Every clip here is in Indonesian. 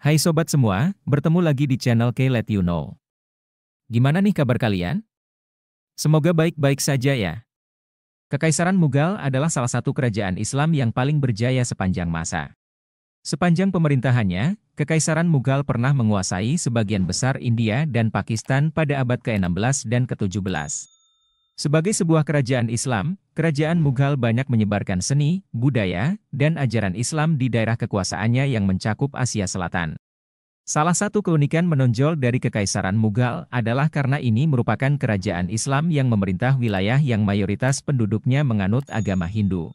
Hai sobat semua, bertemu lagi di channel K Let You Know. Gimana nih kabar kalian? Semoga baik-baik saja ya. Kekaisaran Mughal adalah salah satu kerajaan Islam yang paling berjaya sepanjang masa. Sepanjang pemerintahannya, Kekaisaran Mughal pernah menguasai sebagian besar India dan Pakistan pada abad ke-16 dan ke-17. Sebagai sebuah kerajaan Islam, kerajaan Mughal banyak menyebarkan seni, budaya, dan ajaran Islam di daerah kekuasaannya yang mencakup Asia Selatan. Salah satu keunikan menonjol dari Kekaisaran Mughal adalah karena ini merupakan kerajaan Islam yang memerintah wilayah yang mayoritas penduduknya menganut agama Hindu.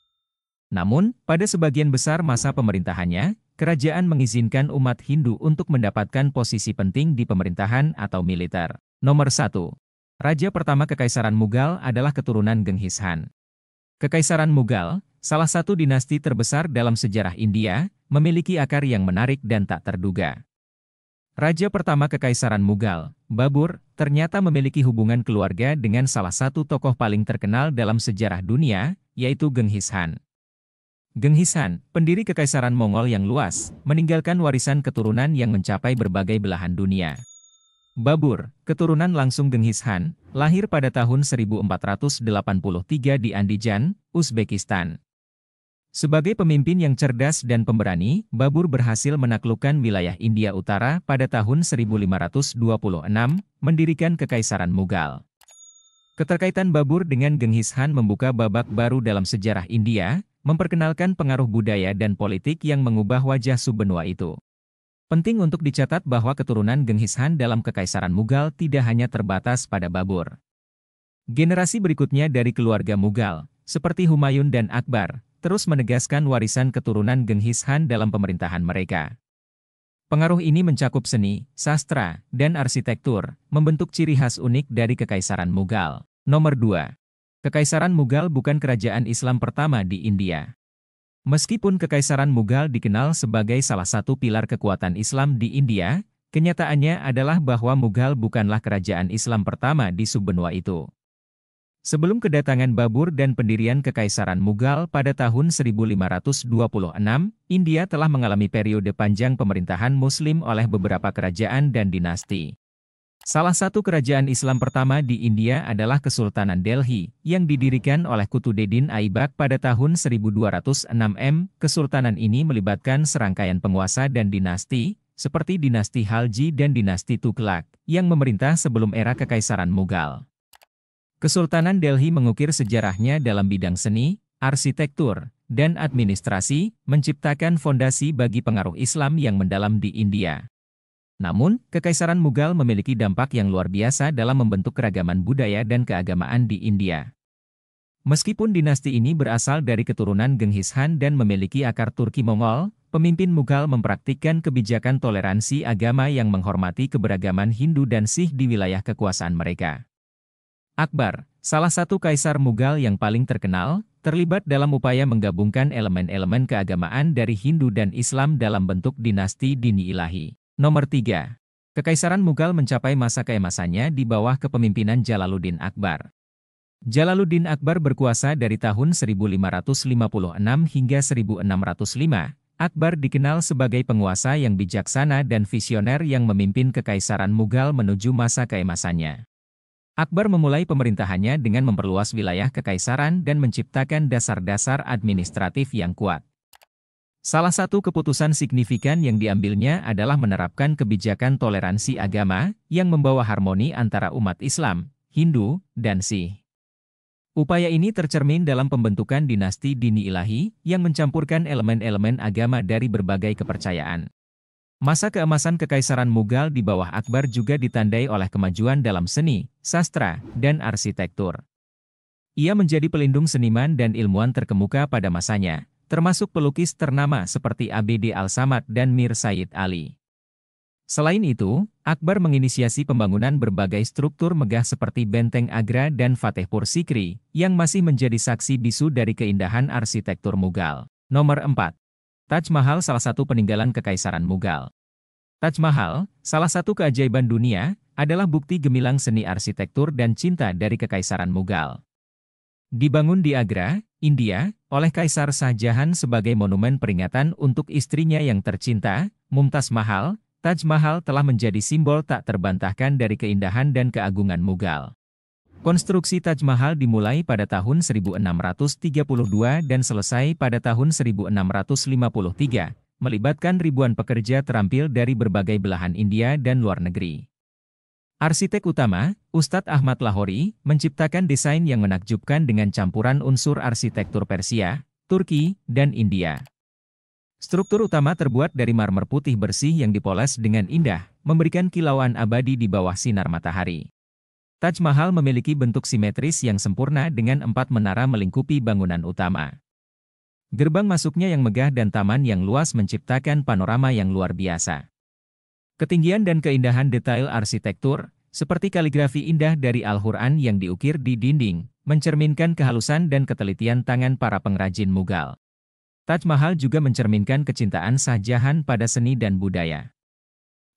Namun, pada sebagian besar masa pemerintahannya, kerajaan mengizinkan umat Hindu untuk mendapatkan posisi penting di pemerintahan atau militer. Nomor 1. Raja pertama Kekaisaran Mughal adalah keturunan Genghis Khan. Kekaisaran Mughal, salah satu dinasti terbesar dalam sejarah India, memiliki akar yang menarik dan tak terduga. Raja pertama Kekaisaran Mughal, Babur, ternyata memiliki hubungan keluarga dengan salah satu tokoh paling terkenal dalam sejarah dunia, yaitu Genghis Khan. Genghis Khan, pendiri Kekaisaran Mongol yang luas, meninggalkan warisan keturunan yang mencapai berbagai belahan dunia. Babur, keturunan langsung Genghis Khan, lahir pada tahun 1483 di Andijan, Uzbekistan. Sebagai pemimpin yang cerdas dan pemberani, Babur berhasil menaklukkan wilayah India Utara pada tahun 1526, mendirikan Kekaisaran Mughal. Keterkaitan Babur dengan Genghis Khan membuka babak baru dalam sejarah India, memperkenalkan pengaruh budaya dan politik yang mengubah wajah subbenua itu. Penting untuk dicatat bahwa keturunan Genghis Khan dalam Kekaisaran Mughal tidak hanya terbatas pada Babur. Generasi berikutnya dari keluarga Mughal, seperti Humayun dan Akbar, terus menegaskan warisan keturunan Genghis Khan dalam pemerintahan mereka. Pengaruh ini mencakup seni, sastra, dan arsitektur, membentuk ciri khas unik dari Kekaisaran Mughal. Nomor 2. Kekaisaran Mughal bukan kerajaan Islam pertama di India. Meskipun Kekaisaran Mughal dikenal sebagai salah satu pilar kekuatan Islam di India, kenyataannya adalah bahwa Mughal bukanlah kerajaan Islam pertama di subbenua itu. Sebelum kedatangan Babur dan pendirian Kekaisaran Mughal pada tahun 1526, India telah mengalami periode panjang pemerintahan Muslim oleh beberapa kerajaan dan dinasti. Salah satu kerajaan Islam pertama di India adalah Kesultanan Delhi, yang didirikan oleh Kutudedin Aibak pada tahun 1206 M. Kesultanan ini melibatkan serangkaian penguasa dan dinasti, seperti dinasti Halji dan dinasti Tughlaq, yang memerintah sebelum era kekaisaran Mughal. Kesultanan Delhi mengukir sejarahnya dalam bidang seni, arsitektur, dan administrasi, menciptakan fondasi bagi pengaruh Islam yang mendalam di India. Namun, Kekaisaran Mughal memiliki dampak yang luar biasa dalam membentuk keragaman budaya dan keagamaan di India. Meskipun dinasti ini berasal dari keturunan Genghis Khan dan memiliki akar Turki Mongol, pemimpin Mughal mempraktikkan kebijakan toleransi agama yang menghormati keberagaman Hindu dan Sikh di wilayah kekuasaan mereka. Akbar, salah satu kaisar Mughal yang paling terkenal, terlibat dalam upaya menggabungkan elemen-elemen keagamaan dari Hindu dan Islam dalam bentuk dinasti dini ilahi. Nomor 3. Kekaisaran Mughal mencapai masa keemasannya di bawah kepemimpinan Jalaluddin Akbar. Jalaluddin Akbar berkuasa dari tahun 1556 hingga 1605. Akbar dikenal sebagai penguasa yang bijaksana dan visioner yang memimpin kekaisaran Mughal menuju masa keemasannya. Akbar memulai pemerintahannya dengan memperluas wilayah kekaisaran dan menciptakan dasar-dasar administratif yang kuat. Salah satu keputusan signifikan yang diambilnya adalah menerapkan kebijakan toleransi agama yang membawa harmoni antara umat Islam, Hindu, dan Sikh. Upaya ini tercermin dalam pembentukan dinasti dini ilahi yang mencampurkan elemen-elemen agama dari berbagai kepercayaan. Masa keemasan Kekaisaran Mughal di bawah Akbar juga ditandai oleh kemajuan dalam seni, sastra, dan arsitektur. Ia menjadi pelindung seniman dan ilmuwan terkemuka pada masanya, termasuk pelukis ternama seperti ABD Al-Samad dan Mir Said Ali. Selain itu, Akbar menginisiasi pembangunan berbagai struktur megah seperti Benteng Agra dan Fatehpur Sikri, yang masih menjadi saksi bisu dari keindahan arsitektur Mughal. Nomor 4. Taj Mahal salah satu peninggalan Kekaisaran Mughal. Taj Mahal, salah satu keajaiban dunia, adalah bukti gemilang seni arsitektur dan cinta dari Kekaisaran Mughal. Dibangun di Agra, India, oleh Kaisar Sajahan sebagai monumen peringatan untuk istrinya yang tercinta, Mumtaz Mahal, Taj Mahal telah menjadi simbol tak terbantahkan dari keindahan dan keagungan Mughal. Konstruksi Taj Mahal dimulai pada tahun 1632 dan selesai pada tahun 1653, melibatkan ribuan pekerja terampil dari berbagai belahan India dan luar negeri. Arsitek utama, Ustadz Ahmad Lahori, menciptakan desain yang menakjubkan dengan campuran unsur arsitektur Persia, Turki, dan India. Struktur utama terbuat dari marmer putih bersih yang dipoles dengan indah, memberikan kilauan abadi di bawah sinar matahari. Taj Mahal memiliki bentuk simetris yang sempurna dengan empat menara melingkupi bangunan utama. Gerbang masuknya yang megah dan taman yang luas menciptakan panorama yang luar biasa. Ketinggian dan keindahan detail arsitektur, seperti kaligrafi indah dari Al-Quran yang diukir di dinding, mencerminkan kehalusan dan ketelitian tangan para pengrajin Mughal. Taj Mahal juga mencerminkan kecintaan Jahan pada seni dan budaya.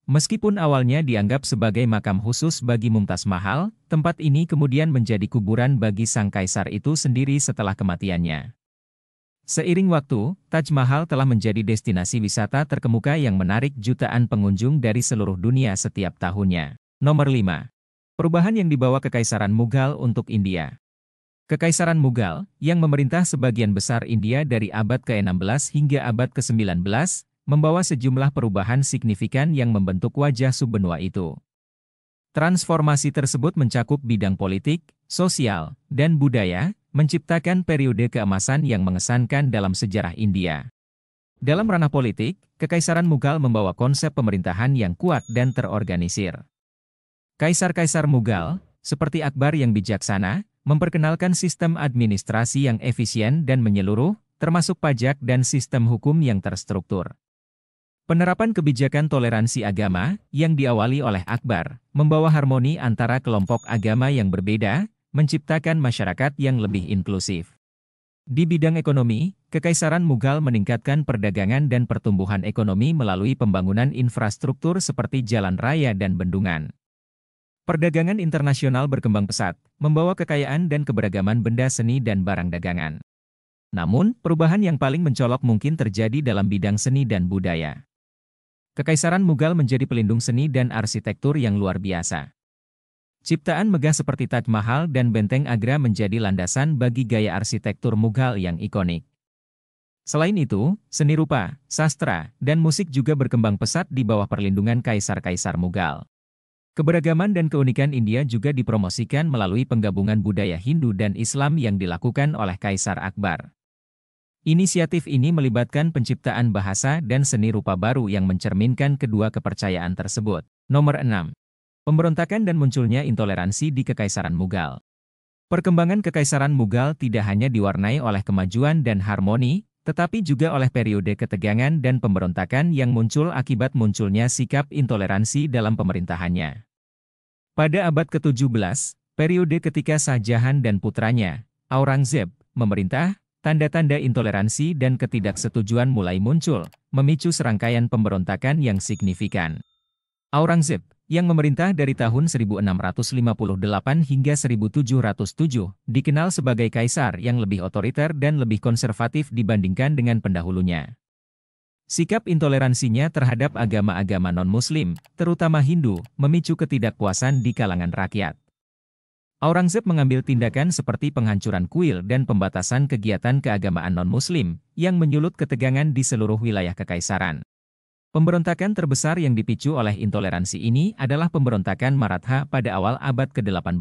Meskipun awalnya dianggap sebagai makam khusus bagi Mumtaz Mahal, tempat ini kemudian menjadi kuburan bagi sang kaisar itu sendiri setelah kematiannya. Seiring waktu, Taj Mahal telah menjadi destinasi wisata terkemuka yang menarik jutaan pengunjung dari seluruh dunia setiap tahunnya. Nomor 5. Perubahan yang dibawa Kekaisaran Mughal untuk India. Kekaisaran Mughal, yang memerintah sebagian besar India dari abad ke-16 hingga abad ke-19, membawa sejumlah perubahan signifikan yang membentuk wajah subbenua itu. Transformasi tersebut mencakup bidang politik, sosial, dan budaya, menciptakan periode keemasan yang mengesankan dalam sejarah India. Dalam ranah politik, Kekaisaran Mughal membawa konsep pemerintahan yang kuat dan terorganisir. Kaisar-kaisar Mughal, seperti Akbar yang bijaksana, memperkenalkan sistem administrasi yang efisien dan menyeluruh, termasuk pajak dan sistem hukum yang terstruktur. Penerapan kebijakan toleransi agama, yang diawali oleh Akbar, membawa harmoni antara kelompok agama yang berbeda, menciptakan masyarakat yang lebih inklusif. Di bidang ekonomi, Kekaisaran Mughal meningkatkan perdagangan dan pertumbuhan ekonomi melalui pembangunan infrastruktur seperti jalan raya dan bendungan. Perdagangan internasional berkembang pesat, membawa kekayaan dan keberagaman benda seni dan barang dagangan. Namun, perubahan yang paling mencolok mungkin terjadi dalam bidang seni dan budaya. Kekaisaran Mughal menjadi pelindung seni dan arsitektur yang luar biasa. Ciptaan megah seperti Taj Mahal dan Benteng Agra menjadi landasan bagi gaya arsitektur Mughal yang ikonik. Selain itu, seni rupa, sastra, dan musik juga berkembang pesat di bawah perlindungan kaisar-kaisar Mughal. Keberagaman dan keunikan India juga dipromosikan melalui penggabungan budaya Hindu dan Islam yang dilakukan oleh Kaisar Akbar. Inisiatif ini melibatkan penciptaan bahasa dan seni rupa baru yang mencerminkan kedua kepercayaan tersebut. Nomor 6. Pemberontakan dan munculnya intoleransi di Kekaisaran Mughal. Perkembangan Kekaisaran Mughal tidak hanya diwarnai oleh kemajuan dan harmoni, tetapi juga oleh periode ketegangan dan pemberontakan yang muncul akibat munculnya sikap intoleransi dalam pemerintahannya. Pada abad ke-17, periode ketika Sajahan dan putranya, Aurangzeb, memerintah, tanda-tanda intoleransi dan ketidaksetujuan mulai muncul, memicu serangkaian pemberontakan yang signifikan. Aurangzeb, yang memerintah dari tahun 1658 hingga 1707, dikenal sebagai kaisar yang lebih otoriter dan lebih konservatif dibandingkan dengan pendahulunya. Sikap intoleransinya terhadap agama-agama non-muslim, terutama Hindu, memicu ketidakpuasan di kalangan rakyat. Aurangzeb mengambil tindakan seperti penghancuran kuil dan pembatasan kegiatan keagamaan non-muslim, yang menyulut ketegangan di seluruh wilayah kekaisaran. Pemberontakan terbesar yang dipicu oleh intoleransi ini adalah pemberontakan Maratha pada awal abad ke-18.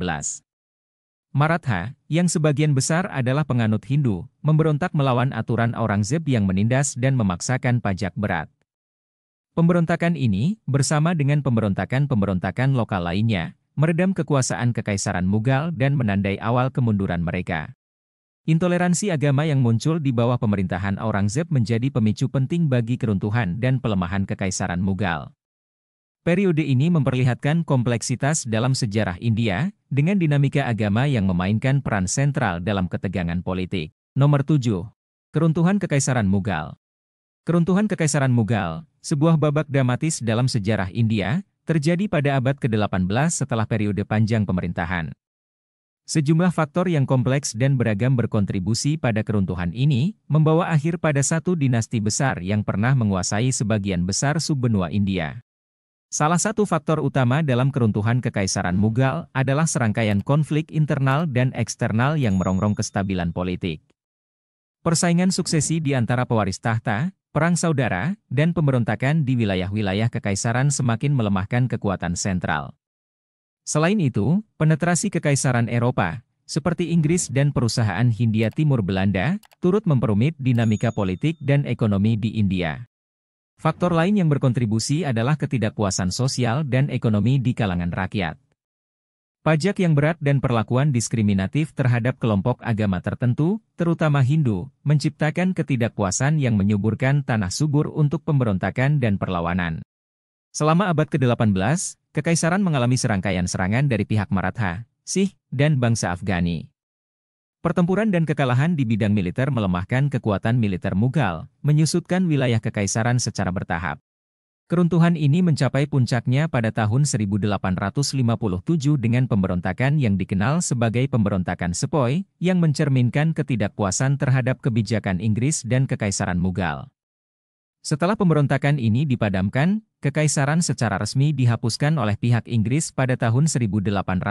Maratha, yang sebagian besar adalah penganut Hindu, memberontak melawan aturan Aurangzeb yang menindas dan memaksakan pajak berat. Pemberontakan ini, bersama dengan pemberontakan-pemberontakan lokal lainnya, meredam kekuasaan kekaisaran Mughal dan menandai awal kemunduran mereka. Intoleransi agama yang muncul di bawah pemerintahan Aurangzeb menjadi pemicu penting bagi keruntuhan dan pelemahan kekaisaran Mughal. Periode ini memperlihatkan kompleksitas dalam sejarah India, dengan dinamika agama yang memainkan peran sentral dalam ketegangan politik. Nomor 7. Keruntuhan Kekaisaran Mughal Keruntuhan Kekaisaran Mughal, sebuah babak dramatis dalam sejarah India, terjadi pada abad ke-18 setelah periode panjang pemerintahan. Sejumlah faktor yang kompleks dan beragam berkontribusi pada keruntuhan ini, membawa akhir pada satu dinasti besar yang pernah menguasai sebagian besar subbenua India. Salah satu faktor utama dalam keruntuhan Kekaisaran Mughal adalah serangkaian konflik internal dan eksternal yang merongrong kestabilan politik. Persaingan suksesi di antara pewaris tahta, perang saudara, dan pemberontakan di wilayah-wilayah kekaisaran semakin melemahkan kekuatan sentral. Selain itu, penetrasi kekaisaran Eropa, seperti Inggris dan perusahaan Hindia Timur Belanda, turut memperumit dinamika politik dan ekonomi di India. Faktor lain yang berkontribusi adalah ketidakpuasan sosial dan ekonomi di kalangan rakyat. Pajak yang berat dan perlakuan diskriminatif terhadap kelompok agama tertentu, terutama Hindu, menciptakan ketidakpuasan yang menyuburkan tanah subur untuk pemberontakan dan perlawanan. Selama abad ke-18, kekaisaran mengalami serangkaian serangan dari pihak Maratha, Sikh, dan bangsa Afghani. Pertempuran dan kekalahan di bidang militer melemahkan kekuatan militer Mughal, menyusutkan wilayah kekaisaran secara bertahap. Keruntuhan ini mencapai puncaknya pada tahun 1857 dengan pemberontakan yang dikenal sebagai pemberontakan Sepoy, yang mencerminkan ketidakpuasan terhadap kebijakan Inggris dan kekaisaran Mughal. Setelah pemberontakan ini dipadamkan, kekaisaran secara resmi dihapuskan oleh pihak Inggris pada tahun 1858,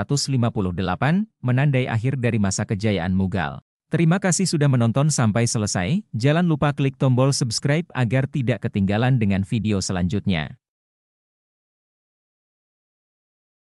menandai akhir dari masa kejayaan Mughal. Terima kasih sudah menonton sampai selesai, jangan lupa klik tombol subscribe agar tidak ketinggalan dengan video selanjutnya.